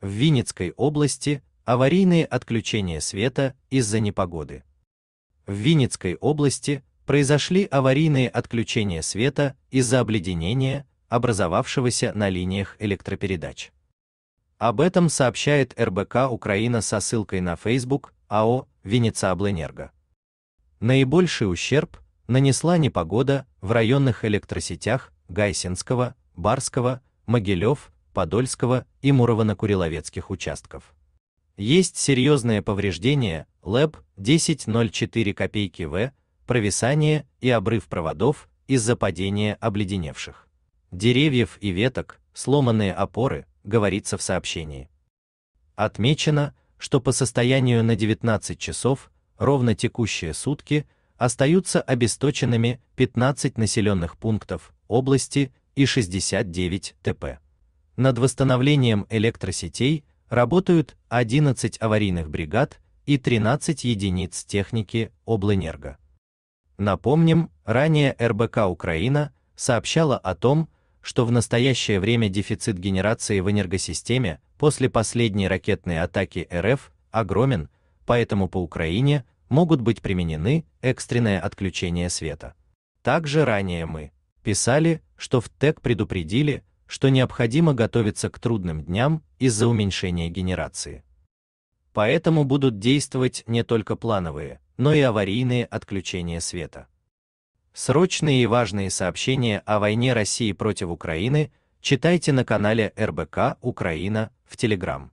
В Винницкой области аварийные отключения света из-за непогоды. В Винницкой области произошли аварийные отключения света из-за обледенения, образовавшегося на линиях электропередач. Об этом сообщает РБК Украина со ссылкой на Facebook АО «Венецаблэнерго». Наибольший ущерб нанесла непогода в районных электросетях Гайсинского, Барского, Могилев, Подольского и Мурово-Куриловецких участков. Есть серьезное повреждение ЛЭП 1004 копейки В, провисание и обрыв проводов из-за падения обледеневших деревьев и веток, сломанные опоры, говорится в сообщении. Отмечено, что по состоянию на 19 часов ровно текущие сутки остаются обесточенными 15 населенных пунктов области и 69 ТП. Над восстановлением электросетей работают 11 аварийных бригад и 13 единиц техники Облэнерго. Напомним, ранее РБК Украина сообщала о том, что в настоящее время дефицит генерации в энергосистеме после последней ракетной атаки РФ огромен, поэтому по Украине могут быть применены экстренное отключение света. Также ранее мы писали, что в ТЭК предупредили, что необходимо готовиться к трудным дням из-за уменьшения генерации. Поэтому будут действовать не только плановые, но и аварийные отключения света. Срочные и важные сообщения о войне России против Украины читайте на канале РБК Украина в Телеграм.